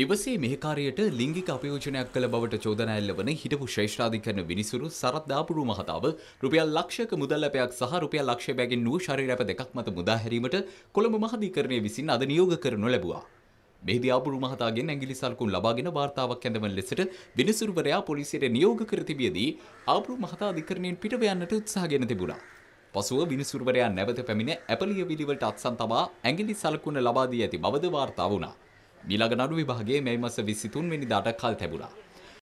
නිවසේ මෙහකාරයට ලිංගික අපයෝජනයක් කළ බවට චෝදනා එල්ලවන හිටපු ශ්‍රේෂ්ඨාධිකරණ විනිසුරු සරත් දාපුරු මහතාව රුපියල් ලක්ෂයක මුදල් ඇපයක් සහ රුපියල් ලක්ෂය බැගින් වූ ශරීර ඇප දෙකක් මත මුදා හැරීමට කොළඹ මහාධිකරණය විසින් අද නියෝග කරනු ලැබුවා. මෙහිදී ආපුරු මහතාගෙන් ඇඟිලි සල්කුන් ලබාගෙන වාර්තාවක් ඇඳවන ලෙසට විනිසුරුවරයා පොලිසියට නියෝග කර තිබියදී ආපුරු මහතා අධිකරණයෙන් පිටව යන්නට උත්සාහගෙන තිබුණා. පසුව විනිසුරුවරයා නැවත පැමිණ ඇපලිය විලිවලට අත්සන් තබා ඇඟිලි සලකුණ ලබා දී ඇති බවද වාර්තා වුණා. මීළඟ නඩු විභාගයේ මැයි මස 23 වෙනිදාට කල් තැබුණා.